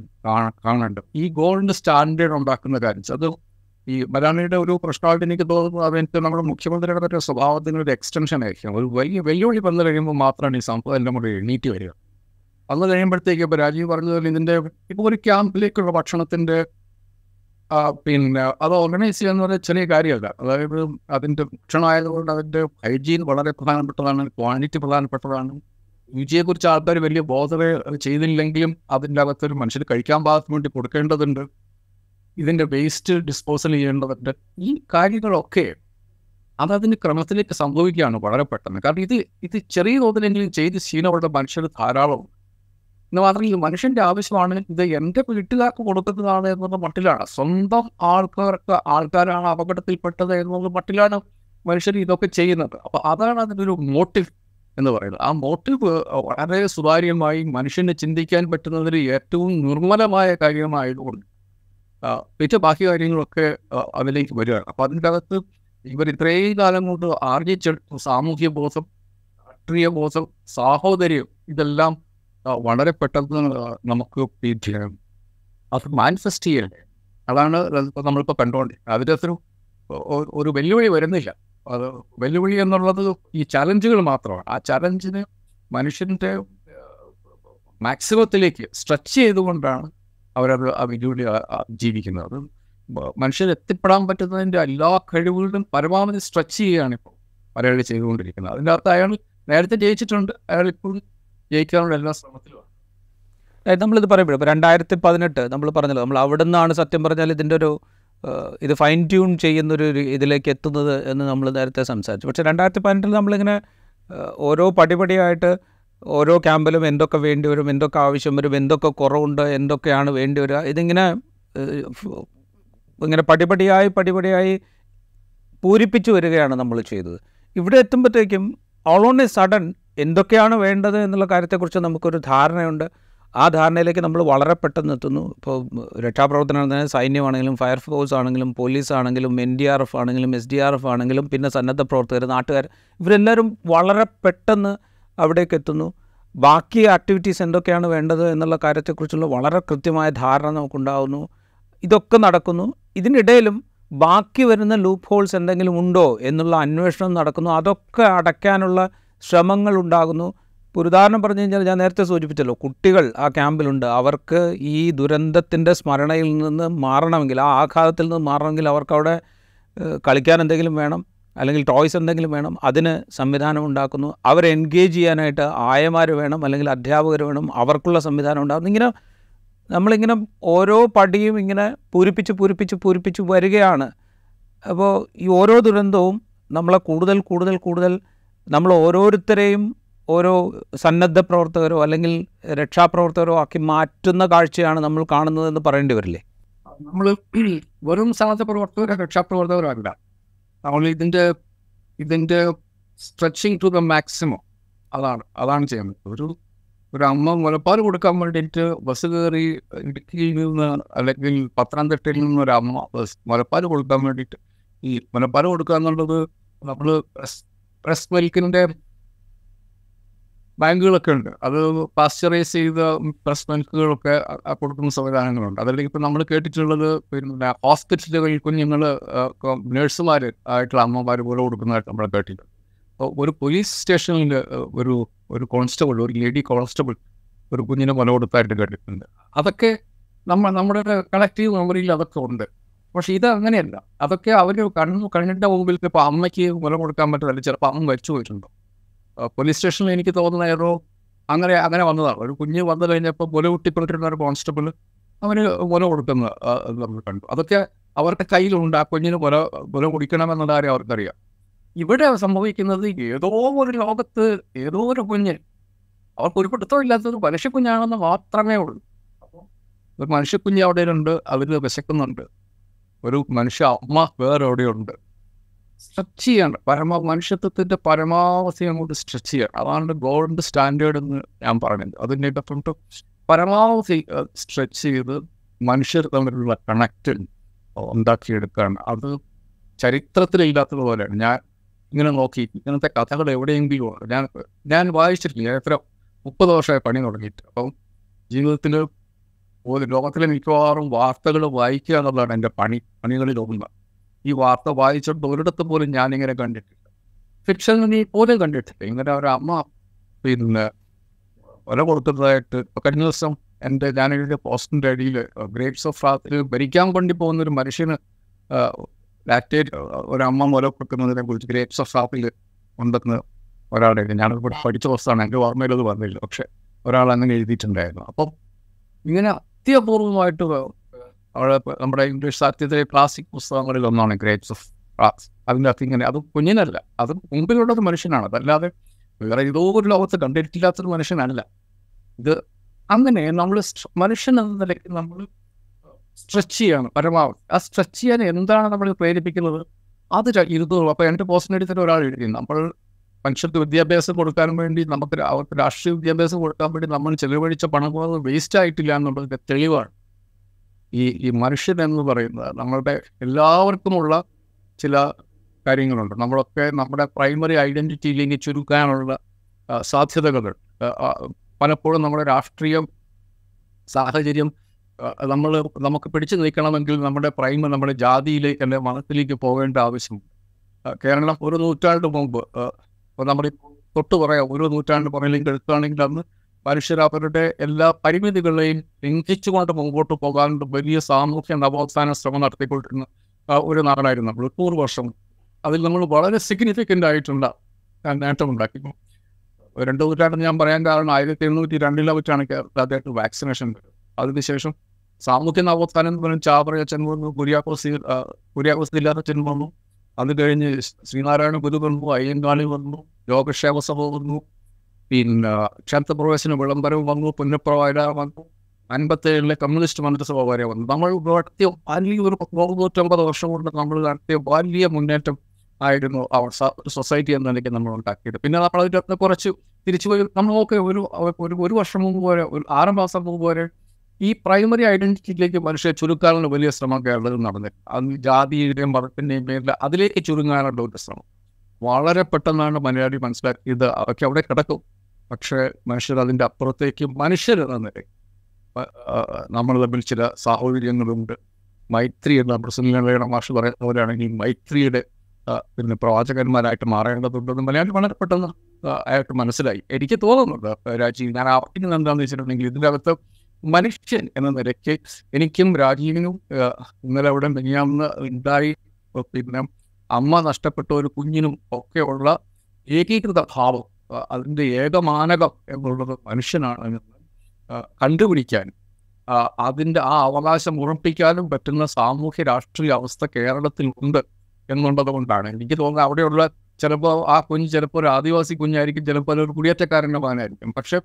കാണേണ്ടത് ഈ ഗോൾഡ് സ്റ്റാൻഡേർഡ് ഉണ്ടാക്കുന്ന കാര്യം അത് ഈ മലയാളിയുടെ ഒരു പ്രശ്നമായിട്ട് എനിക്ക് തോന്നുന്നത് അതെനിക്ക് നമ്മുടെ മുഖ്യമന്ത്രിയുടെ സ്വഭാവത്തിന് ഒരു എക്സ്റ്റൻഷൻ ആയിരിക്കും ഒരു വലിയ വെല്ലുവിളി വന്നു കഴിയുമ്പോൾ മാത്രമാണ് ഈ സംഭവം എല്ലാം കൂടെ എണീറ്റ് വരിക വന്നു കഴിയുമ്പോഴത്തേക്ക് ഇപ്പോൾ രാജീവ് പറഞ്ഞതുപോലെ ഇതിൻ്റെ ഇപ്പോൾ ഒരു ക്യാമ്പിലേക്കുള്ള ഭക്ഷണത്തിൻ്റെ പിന്നെ അത് ഓർഗനൈസ് ചെയ്യുക എന്ന് പറഞ്ഞാൽ ചെറിയ കാര്യമല്ല അതായത് അതിൻ്റെ ആയതുകൊണ്ട് അതിൻ്റെ ഹൈജീൻ വളരെ പ്രധാനപ്പെട്ടതാണ് ക്വാണ്ടിറ്റി പ്രധാനപ്പെട്ടതാണ് രുചിയെക്കുറിച്ച് ആൾക്കാർ വലിയ ബോധവേ ചെയ്തില്ലെങ്കിലും അതിൻ്റെ അകത്തൊരു മനുഷ്യർ കഴിക്കാൻ പാകത്തിന് വേണ്ടി കൊടുക്കേണ്ടതുണ്ട് ഇതിൻ്റെ വേസ്റ്റ് ഡിസ്പോസൽ ചെയ്യേണ്ടതുണ്ട് ഈ കാര്യങ്ങളൊക്കെ അത് അതിൻ്റെ ക്രമത്തിലേക്ക് സംഭവിക്കുകയാണ് വളരെ പെട്ടെന്ന് കാരണം ഇത് ഇത് ചെറിയ തോതിലെങ്കിലും ചെയ്ത് ശീലമുള്ള മനുഷ്യർ ധാരാളം എന്ന് മാത്രം ഈ മനുഷ്യന്റെ ആവശ്യമാണ് ഇത് എന്റെ വീട്ടുകാർക്ക് കൊടുക്കുന്നതാണ് എന്നുള്ള മട്ടിലാണ് സ്വന്തം ആൾക്കാർക്ക് ആൾക്കാരാണ് അപകടത്തിൽപ്പെട്ടത് എന്നുള്ള മട്ടിലാണ് മനുഷ്യർ ഇതൊക്കെ ചെയ്യുന്നത് അപ്പൊ അതാണ് അതിൻ്റെ ഒരു മോട്ടീവ് എന്ന് പറയുന്നത് ആ മോട്ടീവ് വളരെ സുതാര്യമായി മനുഷ്യന് ചിന്തിക്കാൻ പറ്റുന്നതിൽ ഏറ്റവും നിർമ്മലമായ കാര്യമായതുകൊണ്ട് പിന്നെ ബാക്കി കാര്യങ്ങളൊക്കെ അതിലേക്ക് വരികയാണ് അപ്പം അതിൻ്റെ അകത്ത് ഇവർ ഇത്രയും കാലം കൊണ്ട് ആർജിച്ചെടുത്തു സാമൂഹ്യ ബോധം രാഷ്ട്രീയ ബോധം സാഹോദര്യം ഇതെല്ലാം വളരെ പെട്ടെന്ന് നമുക്ക് അത് മാനിഫെസ്റ്റ് ചെയ്യണ്ടേ അതാണ് നമ്മളിപ്പോൾ കണ്ടുകൊണ്ടിരിക്കുന്നത് അത്ര ഒരു വെല്ലുവിളി വരുന്നില്ല അത് വെല്ലുവിളി എന്നുള്ളത് ഈ ചലഞ്ചുകൾ മാത്രമാണ് ആ ചലഞ്ചിന് മനുഷ്യൻ്റെ മാക്സിമത്തിലേക്ക് സ്ട്രെച്ച് ചെയ്തുകൊണ്ടാണ് അവരത് ആ വെല്ലുവിളി ജീവിക്കുന്നത് മനുഷ്യർ എത്തിപ്പെടാൻ പറ്റുന്നതിൻ്റെ എല്ലാ കഴിവുകളും പരമാവധി സ്ട്രെച്ച് ചെയ്യുകയാണ് ഇപ്പോൾ പലയാൾ ചെയ്തുകൊണ്ടിരിക്കുന്നത് അതിൻ്റെ അകത്ത് അയാൾ നേരത്തെ ജയിച്ചിട്ടുണ്ട് അയാൾ ഇപ്പോഴും ജയിക്കാനുള്ള എല്ലാ ശ്രമത്തിലും നമ്മളിത് പറയുമ്പോഴും ഇപ്പോൾ രണ്ടായിരത്തി പതിനെട്ട് നമ്മൾ പറഞ്ഞല്ലോ നമ്മൾ അവിടെ നിന്നാണ് സത്യം പറഞ്ഞാൽ ഇതിൻ്റെ ഒരു ഇത് ഫൈൻ ട്യൂൺ ചെയ്യുന്നൊരു ഇതിലേക്ക് എത്തുന്നത് എന്ന് നമ്മൾ നേരത്തെ സംസാരിച്ചു പക്ഷേ രണ്ടായിരത്തി പതിനെട്ടിൽ നമ്മളിങ്ങനെ ഓരോ പടിപടിയായിട്ട് ഓരോ ക്യാമ്പിലും എന്തൊക്കെ വേണ്ടി വരും എന്തൊക്കെ ആവശ്യം വരും എന്തൊക്കെ കുറവുണ്ട് എന്തൊക്കെയാണ് വേണ്ടി വരിക ഇതിങ്ങനെ ഇങ്ങനെ പടിപടിയായി പടിപടിയായി പൂരിപ്പിച്ചു വരികയാണ് നമ്മൾ ചെയ്തത് ഇവിടെ എത്തുമ്പോഴത്തേക്കും ഓൾ ഓൺ എ സഡൻ എന്തൊക്കെയാണ് വേണ്ടത് എന്നുള്ള കാര്യത്തെക്കുറിച്ച് നമുക്കൊരു ധാരണയുണ്ട് ആ ധാരണയിലേക്ക് നമ്മൾ വളരെ പെട്ടെന്ന് എത്തുന്നു ഇപ്പോൾ രക്ഷാപ്രവർത്തനം സൈന്യമാണെങ്കിലും ഫയർഫോഴ്സ് ആണെങ്കിലും പോലീസ് ആണെങ്കിലും എൻ ഡി ആർ എഫ് ആണെങ്കിലും എസ് ഡി ആർ എഫ് ആണെങ്കിലും പിന്നെ സന്നദ്ധ പ്രവർത്തകർ നാട്ടുകാർ ഇവരെല്ലാവരും വളരെ പെട്ടെന്ന് അവിടേക്ക് എത്തുന്നു ബാക്കി ആക്ടിവിറ്റീസ് എന്തൊക്കെയാണ് വേണ്ടത് എന്നുള്ള കാര്യത്തെക്കുറിച്ചുള്ള വളരെ കൃത്യമായ ധാരണ നമുക്കുണ്ടാകുന്നു ഇതൊക്കെ നടക്കുന്നു ഇതിനിടയിലും ബാക്കി വരുന്ന ലൂപ്പ് ഹോൾസ് എന്തെങ്കിലും ഉണ്ടോ എന്നുള്ള അന്വേഷണം നടക്കുന്നു അതൊക്കെ അടയ്ക്കാനുള്ള ശ്രമങ്ങളുണ്ടാകുന്നു ഇപ്പോൾ ഉദാഹരണം പറഞ്ഞു കഴിഞ്ഞാൽ ഞാൻ നേരത്തെ സൂചിപ്പിച്ചല്ലോ കുട്ടികൾ ആ ക്യാമ്പിലുണ്ട് അവർക്ക് ഈ ദുരന്തത്തിൻ്റെ സ്മരണയിൽ നിന്ന് മാറണമെങ്കിൽ ആ ആഘാതത്തിൽ നിന്ന് മാറണമെങ്കിൽ അവർക്കവിടെ കളിക്കാൻ എന്തെങ്കിലും വേണം അല്ലെങ്കിൽ ടോയ്സ് എന്തെങ്കിലും വേണം അതിന് സംവിധാനം ഉണ്ടാക്കുന്നു അവരെ എൻഗേജ് ചെയ്യാനായിട്ട് ആയമാർ വേണം അല്ലെങ്കിൽ അധ്യാപകർ വേണം അവർക്കുള്ള സംവിധാനം ഉണ്ടാകുന്നു ഇങ്ങനെ നമ്മളിങ്ങനെ ഓരോ പടിയും ഇങ്ങനെ പൂരിപ്പിച്ച് പൂരിപ്പിച്ച് പൂരിപ്പിച്ച് വരികയാണ് അപ്പോൾ ഈ ഓരോ ദുരന്തവും നമ്മളെ കൂടുതൽ കൂടുതൽ കൂടുതൽ നമ്മൾ ഓരോരുത്തരെയും ഓരോ സന്നദ്ധ പ്രവർത്തകരോ അല്ലെങ്കിൽ രക്ഷാപ്രവർത്തകരോ ആക്കി മാറ്റുന്ന കാഴ്ചയാണ് നമ്മൾ കാണുന്നത് എന്ന് പറയേണ്ടി വരില്ലേ നമ്മൾ വെറും സന്നദ്ധ പ്രവർത്തകരോ രക്ഷാപ്രവർത്തകരോ അല്ല നമ്മൾ ഇതിൻ്റെ ഇതിൻ്റെ സ്ട്രെച്ചിങ് ടു ദ മാക്സിമം അതാണ് അതാണ് ചെയ്യുന്നത് ഒരു ഒരു അമ്മ മുലപ്പാൽ കൊടുക്കാൻ വേണ്ടിയിട്ട് ബസ് കയറി ഇടുക്കിയിൽ നിന്ന് അല്ലെങ്കിൽ പത്തനംതിട്ടയിൽ നിന്ന് ഒരു അമ്മ ബസ് മുലപ്പാൽ കൊടുക്കാൻ വേണ്ടിയിട്ട് ഈ മുലപ്പാൽ കൊടുക്കുക എന്നുള്ളത് നമ്മൾ ബ്രസ്റ്റ് മിൽക്കിന്റെ ബാങ്കുകളൊക്കെ ഉണ്ട് അത് പാസ്ചറൈസ് ചെയ്ത പ്രസ് മിൽക്കുകളൊക്കെ കൊടുക്കുന്ന സംവിധാനങ്ങളുണ്ട് അതിലേക്ക് ഇപ്പം നമ്മൾ കേട്ടിട്ടുള്ളത് പിന്നെ ഹോസ്പിറ്റലുകളിൽ കുഞ്ഞുങ്ങൾ നേഴ്സുമാർ ആയിട്ടുള്ള അമ്മമാർ പോലെ കൊടുക്കുന്നതായിട്ട് നമ്മൾ കേട്ടിട്ടുണ്ട് അപ്പോൾ ഒരു പോലീസ് സ്റ്റേഷനിൽ ഒരു ഒരു കോൺസ്റ്റബിൾ ഒരു ലേഡി കോൺസ്റ്റബിൾ ഒരു കുഞ്ഞിനെ മുല കൊടുത്തായിട്ട് കേട്ടിട്ടുണ്ട് അതൊക്കെ നമ്മൾ നമ്മുടെ കളക്റ്റീവ് മെമ്മറിയിൽ അതൊക്കെ ഉണ്ട് പക്ഷെ ഇത് അങ്ങനെയല്ല അതൊക്കെ അവർ കണ്ണു കണ്ണിൻ്റെ മുമ്പിൽ ഇപ്പോൾ അമ്മയ്ക്ക് മുല കൊടുക്കാൻ പറ്റുന്നില്ല ചിലപ്പോൾ അമ്മ മരിച്ചു പോയിട്ടുണ്ടോ പോലീസ് സ്റ്റേഷനിൽ എനിക്ക് തോന്നുന്ന ഏതോ അങ്ങനെ അങ്ങനെ വന്നതാണ് ഒരു കുഞ്ഞ് വന്നു കഴിഞ്ഞപ്പോൾ മുല കുട്ടിക്കൊണ്ടിരുന്ന ഒരു കോൺസ്റ്റബിൾ അവന് മുല കൊടുക്കുന്ന നമ്മൾ കണ്ടു അതൊക്കെ അവരുടെ കയ്യിലുണ്ട് ആ കുഞ്ഞിന് മുല മുല കുടിക്കണമെന്നുള്ള കാര്യം അവർക്കറിയാം ഇവിടെ സംഭവിക്കുന്നത് ഏതോ ഒരു ലോകത്ത് ഏതോ ഒരു കുഞ്ഞ് അവർക്ക് ഒരു പിടുത്തം ഇല്ലാത്തത് മനുഷ്യക്കുഞ്ഞാണെന്ന് മാത്രമേ ഉള്ളൂ അപ്പോൾ ഒരു മനുഷ്യക്കുഞ്ഞ് അവിടെയുണ്ട് അവർ വിശക്കുന്നുണ്ട് ഒരു മനുഷ്യ അമ്മ വേറെ എവിടെയുണ്ട് സ്ട്രെച്ച് ചെയ്യണം പരമ മനുഷ്യത്വത്തിൻ്റെ പരമാവധി അങ്ങോട്ട് സ്ട്രെച്ച് ചെയ്യണം അതാണ് ഗോൾഡ് സ്റ്റാൻഡേർഡ് എന്ന് ഞാൻ പറഞ്ഞത് അതിൻ്റെ ഡെഫിനറ്റ് പരമാവധി സ്ട്രെച്ച് ചെയ്ത് മനുഷ്യർ തമ്മിലുള്ള കണക്റ്റ് ഉണ്ടാക്കിയെടുക്കുകയാണ് അത് ചരിത്രത്തിലില്ലാത്തതുപോലെയാണ് ഞാൻ ഇങ്ങനെ നോക്കി ഇങ്ങനത്തെ കഥകൾ എവിടെയെങ്കിലും ഞാൻ ഞാൻ വായിച്ചിട്ടില്ല ഞാൻ ഇത്ര മുപ്പത് വർഷമായി പണി തുടങ്ങിയിട്ട് അപ്പം ജീവിതത്തിൻ്റെ ലോകത്തിലെ മിക്കവാറും വാർത്തകൾ വായിക്കുക എന്നുള്ളതാണ് എൻ്റെ പണി പണികളിൽ ഒന്ന് ഈ വാർത്ത വായിച്ചിട്ട് ഒരിടത്ത് പോലും ഞാൻ ഇങ്ങനെ കണ്ടിട്ടില്ല ഫിക്ഷനിൽ പോലും കണ്ടിട്ടില്ല ഇങ്ങനെ ഒരു അമ്മ പിന്നെ വില കൊടുത്തതായിട്ട് കഴിഞ്ഞ ദിവസം എൻ്റെ ഞാനെഴുതിയ പോസ്റ്റിൻ്റെ അടിയിൽ ഗ്രേപ്സ് ഓഫ് റാത്തിൽ ഭരിക്കാൻ വേണ്ടി പോകുന്ന ഒരു മനുഷ്യന് ലാറ്റേറ്റ് ഒരമ്മ മുല കൊടുക്കുന്നതിനെ കുറിച്ച് ഗ്രേപ്സ് ഓഫ് റാത്തിൽ ഉണ്ടെന്ന് ഒരാൾ എഴുതി ഞാനിവിടെ പഠിച്ച പോസ്റ്റാണ് എൻ്റെ ഓർമ്മയിലത് പറഞ്ഞില്ല പക്ഷെ ഒരാൾ അങ്ങനെ എഴുതിയിട്ടുണ്ടായിരുന്നു അപ്പം ഇങ്ങനെ അത്യപൂർവമായിട്ട് അവിടെ നമ്മുടെ ഇംഗ്ലീഷ് സാഹിത്യത്തിലെ ക്ലാസിക് പുസ്തകങ്ങളിൽ ഒന്നാണ് ഗ്രേറ്റ്സ് ഓഫ് അതിൻ്റെ അത് ഇങ്ങനെ അത് കുഞ്ഞിനല്ല അത് മുമ്പിലുള്ള ഒരു മനുഷ്യനാണ് അതല്ലാതെ വേറെ ഏതോ ഒരു ലോകത്ത് കണ്ടിട്ടില്ലാത്തൊരു മനുഷ്യനല്ല ഇത് അങ്ങനെ നമ്മൾ മനുഷ്യൻ എന്ന നിലയ്ക്ക് നമ്മൾ സ്ട്രെച്ച് ചെയ്യാണ് പരമാവധി ആ സ്ട്രെച്ച് ചെയ്യാൻ എന്താണ് നമ്മൾ പ്രേരിപ്പിക്കുന്നത് അത് ഇരുന്നൂറ് അപ്പോൾ എൻ്റെ പോസ്റ്റിനടുത്തിട്ട് ഒരാൾ എഴുതി നമ്മൾ മനുഷ്യർക്ക് വിദ്യാഭ്യാസം കൊടുക്കാൻ വേണ്ടി നമുക്ക് അവർക്ക് രാഷ്ട്രീയ വിദ്യാഭ്യാസം കൊടുക്കാൻ വേണ്ടി നമ്മൾ ചെലവഴിച്ച പണം വേസ്റ്റ് ആയിട്ടില്ല എന്നുള്ളതിൻ്റെ തെളിവാണ് ഈ ഈ മനുഷ്യൻ എന്ന് പറയുന്നത് നമ്മളുടെ എല്ലാവർക്കുമുള്ള ചില കാര്യങ്ങളുണ്ട് നമ്മളൊക്കെ നമ്മുടെ പ്രൈമറി ഐഡൻറ്റിറ്റിയിലേക്ക് ചുരുക്കാനുള്ള സാധ്യതകൾ പലപ്പോഴും നമ്മുടെ രാഷ്ട്രീയം സാഹചര്യം നമ്മൾ നമുക്ക് പിടിച്ചു നിൽക്കണമെങ്കിൽ നമ്മുടെ പ്രൈമ നമ്മുടെ ജാതിയിലേക്ക് അല്ലെങ്കിൽ മതത്തിലേക്ക് പോകേണ്ട ആവശ്യമുണ്ട് കേരളം ഒരു നൂറ്റാണ്ട് മുമ്പ് അപ്പോൾ നമ്മൾ തൊട്ട് പറയാം ഓരോ നൂറ്റാണ്ട് പുറകിലേക്ക് എടുക്കുകയാണെങ്കിൽ അന്ന് മനുഷ്യർ അവരുടെ എല്ലാ പരിമിതികളെയും ലംഘിച്ചുകൊണ്ട് മുമ്പോട്ട് പോകാൻ വലിയ സാമൂഹ്യ നവോത്ഥാന ശ്രമം നടത്തിക്കൊണ്ടിരുന്ന ഒരു നാടായിരുന്നു നമ്മൾ നൂറ് വർഷം അതിൽ നമ്മൾ വളരെ സിഗ്നിഫിക്കൻ്റ് ആയിട്ടുള്ള നേട്ടമുണ്ടാക്കി രണ്ട് നൂറ്റാണ്ട് ഞാൻ പറയാൻ കാരണം ആയിരത്തി എണ്ണൂറ്റി രണ്ടിലെ വെച്ചാണ് കേരളത്തിലായിട്ട് വാക്സിനേഷൻ വരും അതിനുശേഷം സാമൂഹ്യ നവോത്ഥാനം എന്ന് പറയുന്നത് ചാവറ ചെന്നു കുര്യാക്കോസ് കുര്യാക്കോസ് ഇല്ലാത്ത ചെന്നു അത് കഴിഞ്ഞ് ശ്രീനാരായണ ഗുരു വന്നു അയ്യങ്കാളി വന്നു ലോകക്ഷേമ സഭ വന്നു പിന്നെ ക്ഷേത്രപ്രവേശന വിളംബരം വന്നു പുന്നപ്രവാര വന്നു അൻപത്തേഴിലെ കമ്മ്യൂണിസ്റ്റ് മന്ത്രിസഭ വരെ വന്നു നമ്മൾ നടത്തിയ വലിയ ഒരു നൂറ്റമ്പത് വർഷം കൊണ്ട് നമ്മൾ നടത്തിയ വലിയ മുന്നേറ്റം ആയിരുന്നു അവർ സൊസൈറ്റി എന്ന നിലയ്ക്ക് നമ്മൾ ഉണ്ടാക്കിയത് പിന്നെ നമ്മൾ അതിൻ്റെ കുറച്ച് തിരിച്ചു പോയി നമ്മളൊക്കെ ഒരു ഒരു വർഷം മുമ്പ് വരെ ഒരു ആറ് മാസം മുമ്പ് വരെ ഈ പ്രൈമറി ഐഡന്റിറ്റിയിലേക്ക് മനുഷ്യരെ ചുരുക്കാനുള്ള വലിയ ശ്രമം കേരളത്തിൽ നടന്നു അത് ജാതിയുടെയും മതത്തിൻ്റെയും പേരിൽ അതിലേക്ക് ചുരുങ്ങാനുള്ള ഒരു ശ്രമം വളരെ പെട്ടെന്നാണ് മലയാളി മനസ്സിലാക്കിയത് അവയ്ക്ക് അവിടെ കിടക്കും പക്ഷേ മനുഷ്യർ അതിൻ്റെ അപ്പുറത്തേക്ക് മനുഷ്യരെന്ന നിലയിൽ നമ്മൾ തമ്മിൽ ചില സാഹോദര്യങ്ങളുണ്ട് മൈത്രി എന്ന പ്രസന്നയുടെ മാഷ് പറയുന്ന പോലെയാണെങ്കിൽ മൈത്രിയുടെ പിന്നെ പ്രവാചകന്മാരായിട്ട് മാറേണ്ടതുണ്ടെന്ന് മലയാളി വളരെ പെട്ടെന്ന് ആയിട്ട് മനസ്സിലായി എനിക്ക് തോന്നുന്നുണ്ട് രാജി ഞാൻ ആവർത്തിക്കുന്നത് എന്താണെന്ന് വെച്ചിട്ടുണ്ടെങ്കിൽ ഇതിൻ്റെ അകത്ത് മനുഷ്യൻ എന്ന നിലയ്ക്ക് എനിക്കും രാജീവിനും ഇന്നലെ അവിടെ മിനിയാമെന്ന് ഉണ്ടായി പിന്നെ അമ്മ നഷ്ടപ്പെട്ട ഒരു കുഞ്ഞിനും ഒക്കെയുള്ള ഏകീകൃത ഭാവം അതിൻ്റെ ഏകമാനകം എന്നുള്ളത് മനുഷ്യനാണ് എന്ന് കണ്ടുപിടിക്കാനും അതിൻ്റെ ആ അവകാശം ഉറപ്പിക്കാനും പറ്റുന്ന സാമൂഹ്യ രാഷ്ട്രീയ അവസ്ഥ കേരളത്തിൽ ഉണ്ട് എന്നുള്ളത് കൊണ്ടാണ് എനിക്ക് തോന്നുന്നത് അവിടെയുള്ള ചിലപ്പോൾ ആ കുഞ്ഞ് ചിലപ്പോൾ ഒരു ആദിവാസി കുഞ്ഞായിരിക്കും ചിലപ്പോൾ ഒരു കുടിയേറ്റക്കാരൻ്റെ മകനായിരിക്കും പക്ഷെ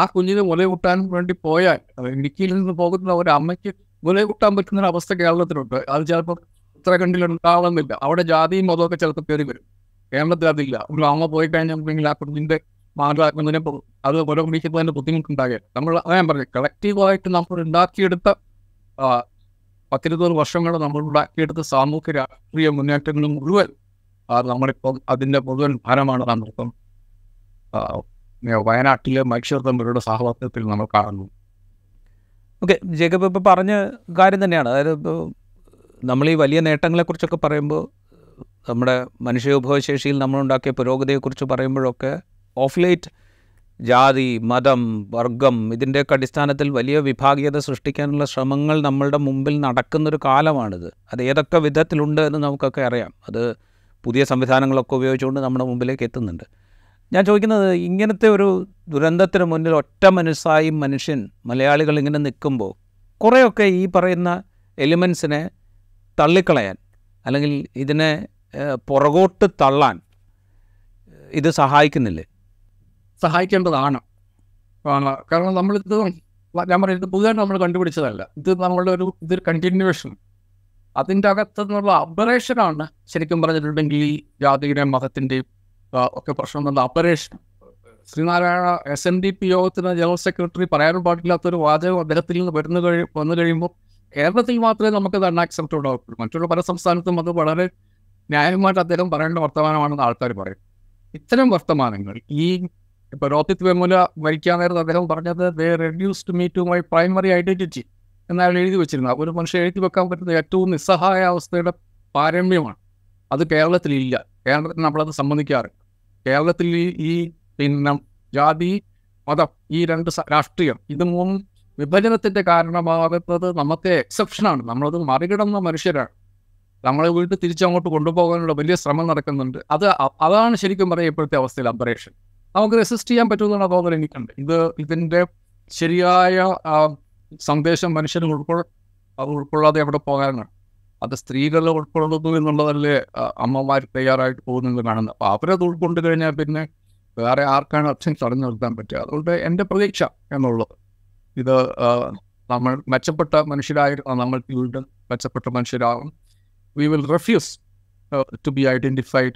ആ കുഞ്ഞിന് മുലയൂട്ടാൻ വേണ്ടി പോയാൽ ഇടുക്കിയിൽ നിന്ന് പോകുന്ന ഒരു അമ്മയ്ക്ക് മുലയൂട്ടാൻ പറ്റുന്ന ഒരു അവസ്ഥ കേരളത്തിലുണ്ട് അത് ചിലപ്പോൾ ഉത്തരാഖണ്ഡിൽ ഉണ്ടാവണമെന്നില്ല അവിടെ ജാതിയും മതമൊക്കെ ചിലപ്പോൾ കയറി വരും കേരളത്തിൽ അതില്ല ഒരു അമ്മ പോയി കഴിഞ്ഞാൽ ആ കുഞ്ഞിന്റെ മാതാത്മനെ അത് പുരോഗമിക്കുന്നതിന്റെ ബുദ്ധിമുട്ടുണ്ടാകുക നമ്മൾ ഞാൻ പറഞ്ഞു കളക്റ്റീവായിട്ട് നമ്മൾ ഉണ്ടാക്കിയെടുത്ത പത്തിരുപത് വർഷങ്ങൾ നമ്മൾ ഉണ്ടാക്കിയെടുത്ത സാമൂഹ്യ രാഷ്ട്രീയ മുന്നേറ്റങ്ങളും മുഴുവൻ നമ്മളിപ്പം അതിന്റെ മുഴുവൻ ഭാരമാണ് നമ്മളിപ്പം വയനാട്ടിലെ മനുഷ്യർ തമ്മിലുള്ള സഹവർത്തത്തിൽ നമ്മൾ കാണുന്നു ഓക്കെ ജേക്കബ് ഇപ്പോൾ പറഞ്ഞ കാര്യം തന്നെയാണ് അതായത് ഇപ്പോൾ നമ്മൾ ഈ വലിയ നേട്ടങ്ങളെക്കുറിച്ചൊക്കെ പറയുമ്പോൾ നമ്മുടെ മനുഷ്യോഭവശേഷിയിൽ നമ്മളുണ്ടാക്കിയ പുരോഗതിയെക്കുറിച്ച് പറയുമ്പോഴൊക്കെ ഓഫ് ലൈറ്റ് ജാതി മതം വർഗം ഇതിൻ്റെയൊക്കെ അടിസ്ഥാനത്തിൽ വലിയ വിഭാഗീയത സൃഷ്ടിക്കാനുള്ള ശ്രമങ്ങൾ നമ്മളുടെ മുമ്പിൽ നടക്കുന്നൊരു കാലമാണിത് അത് ഏതൊക്കെ വിധത്തിലുണ്ട് എന്ന് നമുക്കൊക്കെ അറിയാം അത് പുതിയ സംവിധാനങ്ങളൊക്കെ ഉപയോഗിച്ചുകൊണ്ട് നമ്മുടെ മുമ്പിലേക്ക് എത്തുന്നുണ്ട് ഞാൻ ചോദിക്കുന്നത് ഇങ്ങനത്തെ ഒരു ദുരന്തത്തിന് മുന്നിൽ ഒറ്റ മനസ്സായി മനുഷ്യൻ മലയാളികൾ ഇങ്ങനെ നിൽക്കുമ്പോൾ കുറേയൊക്കെ ഈ പറയുന്ന എലിമെൻസിനെ തള്ളിക്കളയാൻ അല്ലെങ്കിൽ ഇതിനെ പുറകോട്ട് തള്ളാൻ ഇത് സഹായിക്കുന്നില്ലേ സഹായിക്കേണ്ടതാണ് കാരണം നമ്മളിത് ഞാൻ പറയുന്നത് പുതിയ നമ്മൾ കണ്ടുപിടിച്ചതല്ല ഇത് നമ്മളുടെ ഒരു ഇതൊരു കണ്ടിന്യൂവേഷൻ അതിൻ്റെ അകത്തു നിന്നുള്ള ശരിക്കും പറഞ്ഞിട്ടുണ്ടെങ്കിൽ ഈ ജാതിയുടെയും മതത്തിൻ്റെയും ഒക്കെ പ്രശ്നം എന്നത് അപരേഷൻ ശ്രീനാരായണ എസ് എൻ ഡി പി യോഗത്തിന് ജനറൽ സെക്രട്ടറി പറയാനും പാടില്ലാത്തൊരു വാചകം അദ്ദേഹത്തിൽ നിന്ന് വരുന്നു കഴി വന്നു കഴിയുമ്പോൾ കേരളത്തിൽ മാത്രമേ നമുക്കത് അക്സെപ്റ്റ് ഉണ്ടാവുള്ളൂ മറ്റുള്ള പല സംസ്ഥാനത്തും അത് വളരെ ന്യായമായിട്ട് അദ്ദേഹം പറയേണ്ട വർത്തമാനമാണെന്ന് ആൾക്കാർ പറയും ഇത്തരം വർത്തമാനങ്ങൾ ഈ ഇപ്പൊ രോഹിത് വെമുല മരിക്കാൻ നേരത്തെ അദ്ദേഹം പറഞ്ഞത് they reduced me to my primary identity എന്നയാൾ എഴുതി വെച്ചിരുന്നത് ഒരു മനുഷ്യൻ എഴുതി വെക്കാൻ പറ്റുന്ന ഏറ്റവും നിസ്സഹായ അവസ്ഥയുടെ പാരമ്യമാണ് അത് കേരളത്തിലില്ല കേരളത്തിൽ നമ്മളത് സംബന്ധിക്കാറ് കേരളത്തിൽ ഈ പിന്നെ ജാതി മതം ഈ രണ്ട് രാഷ്ട്രീയം ഇത് മൂന്നും വിഭജനത്തിന്റെ കാരണമാകുന്നത് നമുക്ക് എക്സെപ്ഷനാണ് നമ്മളത് മറികടന്ന മനുഷ്യരാണ് നമ്മളെ വീട്ടിൽ തിരിച്ചങ്ങോട്ട് കൊണ്ടുപോകാനുള്ള വലിയ ശ്രമം നടക്കുന്നുണ്ട് അത് അതാണ് ശരിക്കും പറയുക ഇപ്പോഴത്തെ അവസ്ഥയിൽ അപരേഷൻ നമുക്ക് റെസിസ്റ്റ് ചെയ്യാൻ പറ്റുമെന്നുള്ള തോന്നൽ എനിക്കുണ്ട് ഇത് ഇതിൻ്റെ ശരിയായ സന്ദേശം മനുഷ്യന് ഉൾക്കൊള്ള ഉൾക്കൊള്ളാതെ എവിടെ പോകാനാണ് അത് സ്ത്രീകൾ ഉൾക്കൊള്ളുന്നു എന്നുള്ളതല്ലേ അമ്മമാർ തയ്യാറായിട്ട് പോകുന്നത് കാണുന്നത് അപ്പോൾ അവരത് ഉൾക്കൊണ്ട് കഴിഞ്ഞാൽ പിന്നെ വേറെ ആർക്കാണ് അച്ഛൻ തടഞ്ഞു നിർത്താൻ പറ്റുക അതുകൊണ്ട് എൻ്റെ പ്രതീക്ഷ എന്നുള്ളത് ഇത് നമ്മൾ മെച്ചപ്പെട്ട മനുഷ്യരായിരുന്നു നമ്മൾ വീണ്ടും മെച്ചപ്പെട്ട മനുഷ്യരാകും we will refuse to be identified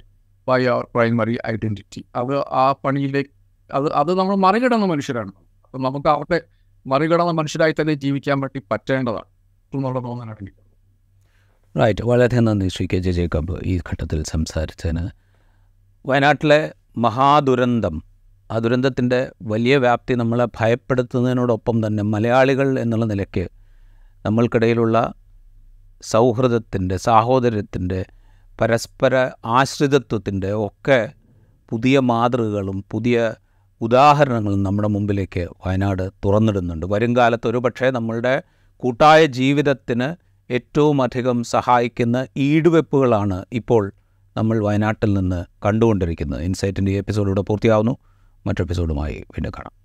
by our primary identity അത് ആ പണിയിലേക്ക് അത് അത് നമ്മൾ മറികടന്ന മനുഷ്യരാണ് അപ്പം നമുക്ക് അവരുടെ മറികടന്ന മനുഷ്യരായി തന്നെ ജീവിക്കാൻ വേണ്ടി പറ്റേണ്ടതാണ് എന്നുള്ള തോന്നലാണ് റൈറ്റ് വളരെ നന്ദി ശ്രീ കെ ജെ ജേക്കബ് ഈ ഘട്ടത്തിൽ സംസാരിച്ചതിന് വയനാട്ടിലെ മഹാദുരന്തം ആ ദുരന്തത്തിൻ്റെ വലിയ വ്യാപ്തി നമ്മളെ ഭയപ്പെടുത്തുന്നതിനോടൊപ്പം തന്നെ മലയാളികൾ എന്നുള്ള നിലയ്ക്ക് നമ്മൾക്കിടയിലുള്ള സൗഹൃദത്തിൻ്റെ സാഹോദര്യത്തിൻ്റെ പരസ്പര ആശ്രിതത്വത്തിൻ്റെ ഒക്കെ പുതിയ മാതൃകകളും പുതിയ ഉദാഹരണങ്ങളും നമ്മുടെ മുമ്പിലേക്ക് വയനാട് തുറന്നിടുന്നുണ്ട് വരും കാലത്ത് പക്ഷേ നമ്മളുടെ കൂട്ടായ ജീവിതത്തിന് ഏറ്റവും അധികം സഹായിക്കുന്ന ഈടുവെപ്പുകളാണ് ഇപ്പോൾ നമ്മൾ വയനാട്ടിൽ നിന്ന് കണ്ടുകൊണ്ടിരിക്കുന്നത് ഇൻസൈറ്റിൻ്റെ ഈ എപ്പിസോഡ് ഇവിടെ പൂർത്തിയാവുന്നു മറ്റെപ്പിസോഡുമായി എപ്പിസോഡുമായി വീണ്ടും കാണാം